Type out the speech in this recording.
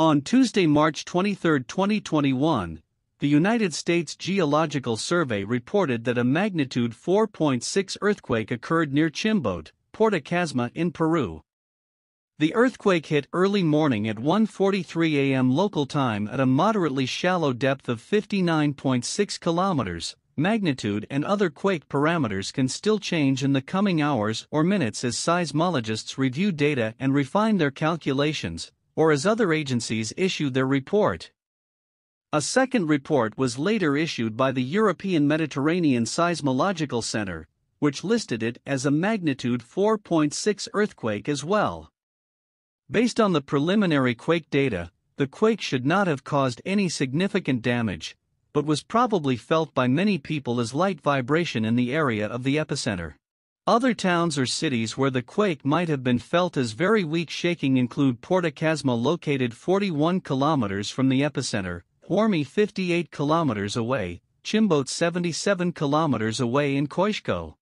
On Tuesday, March 23, 2021, the United States Geological Survey reported that a magnitude 4.6 earthquake occurred near Chimbote, Porta Casma in Peru. The earthquake hit early morning at 1:43 a.m. local time at a moderately shallow depth of 59.6 kilometers. Magnitude and other quake parameters can still change in the coming hours or minutes as seismologists review data and refine their calculations, or as other agencies issue their report. A second report was later issued by the European Mediterranean Seismological Center, which listed it as a magnitude 4.6 earthquake as well. Based on the preliminary quake data, the quake should not have caused any significant damage, but was probably felt by many people as light vibration in the area of the epicenter. Other towns or cities where the quake might have been felt as very weak shaking include Porta Casma located 41 kilometers from the epicenter, Huarmi 58 kilometers away, Chimbote 77 kilometers away and Koishko.